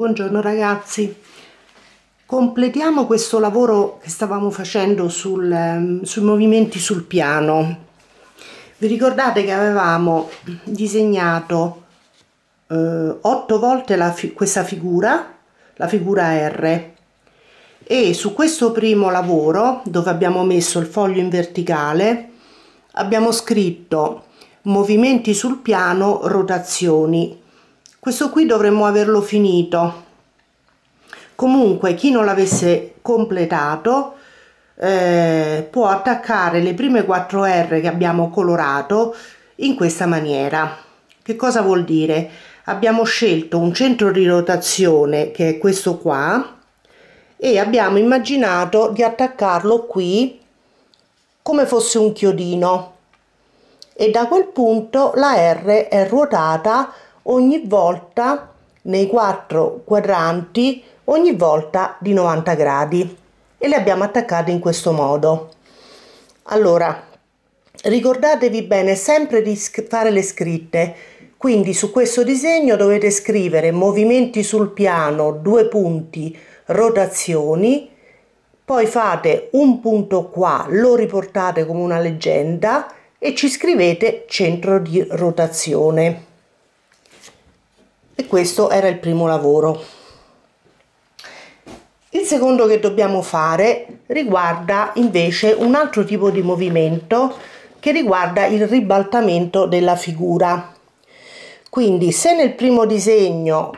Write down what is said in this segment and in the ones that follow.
Buongiorno ragazzi, completiamo questo lavoro che stavamo facendo sul, ehm, sui movimenti sul piano. Vi ricordate che avevamo disegnato eh, 8 volte fi questa figura, la figura R, e su questo primo lavoro, dove abbiamo messo il foglio in verticale, abbiamo scritto movimenti sul piano, rotazioni, questo qui dovremmo averlo finito comunque chi non l'avesse completato eh, può attaccare le prime 4 r che abbiamo colorato in questa maniera che cosa vuol dire abbiamo scelto un centro di rotazione che è questo qua e abbiamo immaginato di attaccarlo qui come fosse un chiodino e da quel punto la r è ruotata ogni volta nei quattro quadranti, ogni volta di 90 gradi e le abbiamo attaccate in questo modo. Allora, ricordatevi bene sempre di fare le scritte, quindi su questo disegno dovete scrivere movimenti sul piano, due punti, rotazioni, poi fate un punto qua, lo riportate come una leggenda e ci scrivete centro di rotazione e questo era il primo lavoro. Il secondo che dobbiamo fare riguarda invece un altro tipo di movimento che riguarda il ribaltamento della figura. Quindi se nel primo disegno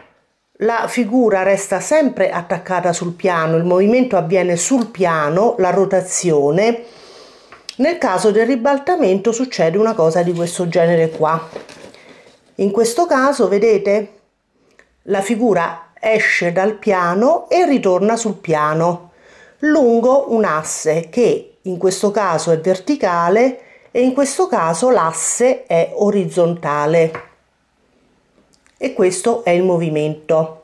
la figura resta sempre attaccata sul piano, il movimento avviene sul piano, la rotazione, nel caso del ribaltamento succede una cosa di questo genere qua. In questo caso, vedete, la figura esce dal piano e ritorna sul piano lungo un asse che in questo caso è verticale e in questo caso l'asse è orizzontale. E questo è il movimento.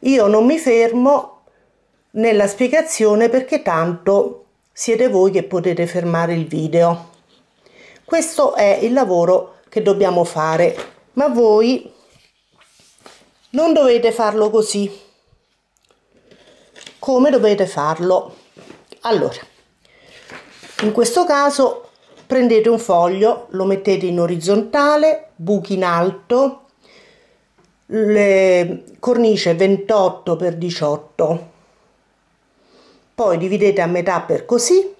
Io non mi fermo nella spiegazione perché tanto siete voi che potete fermare il video. Questo è il lavoro che dobbiamo fare, ma voi non dovete farlo così come dovete farlo allora in questo caso prendete un foglio lo mettete in orizzontale buchi in alto le cornice 28 x 18 poi dividete a metà per così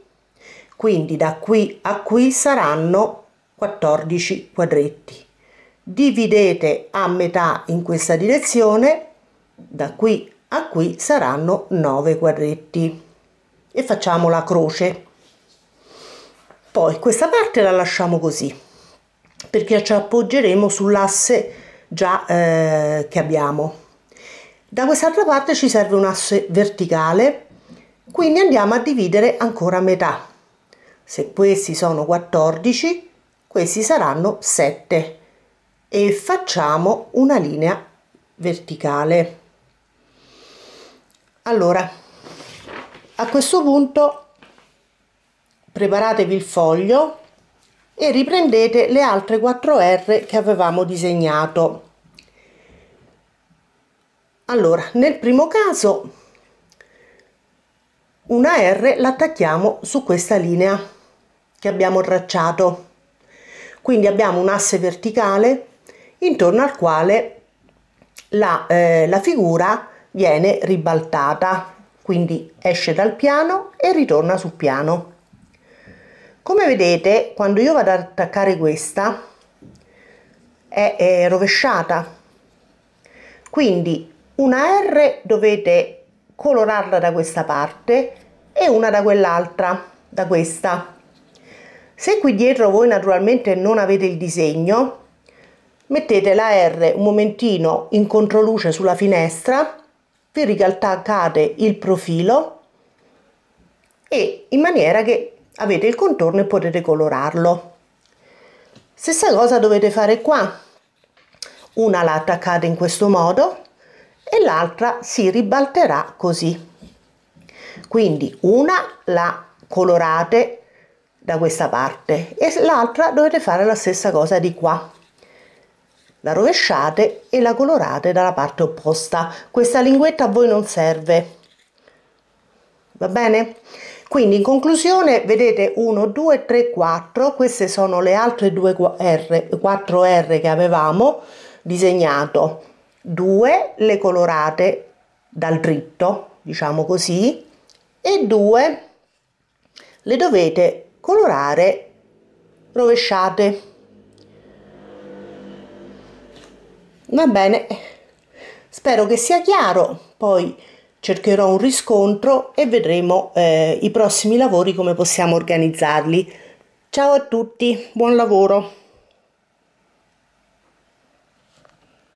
quindi da qui a qui saranno 14 quadretti dividete a metà in questa direzione da qui a qui saranno 9 quadretti e facciamo la croce poi questa parte la lasciamo così perché ci appoggeremo sull'asse già eh, che abbiamo da quest'altra parte ci serve un asse verticale quindi andiamo a dividere ancora metà se questi sono 14 questi saranno 7 e facciamo una linea verticale allora a questo punto preparatevi il foglio e riprendete le altre 4 r che avevamo disegnato allora nel primo caso una r la attacchiamo su questa linea che abbiamo tracciato quindi abbiamo un asse verticale intorno al quale la, eh, la figura viene ribaltata, quindi esce dal piano e ritorna sul piano. Come vedete, quando io vado ad attaccare questa, è, è rovesciata. Quindi una R dovete colorarla da questa parte e una da quell'altra, da questa. Se qui dietro voi naturalmente non avete il disegno, mettete la R un momentino in controluce sulla finestra vi ricalcate il profilo e in maniera che avete il contorno e potete colorarlo stessa cosa dovete fare qua una la attaccate in questo modo e l'altra si ribalterà così quindi una la colorate da questa parte e l'altra dovete fare la stessa cosa di qua la rovesciate e la colorate dalla parte opposta. Questa linguetta a voi non serve, va bene? Quindi in conclusione vedete 1, 2, 3, 4, queste sono le altre due R, 4 R che avevamo disegnato, 2 le colorate dal dritto, diciamo così, e 2 le dovete colorare rovesciate. va bene spero che sia chiaro poi cercherò un riscontro e vedremo eh, i prossimi lavori come possiamo organizzarli ciao a tutti buon lavoro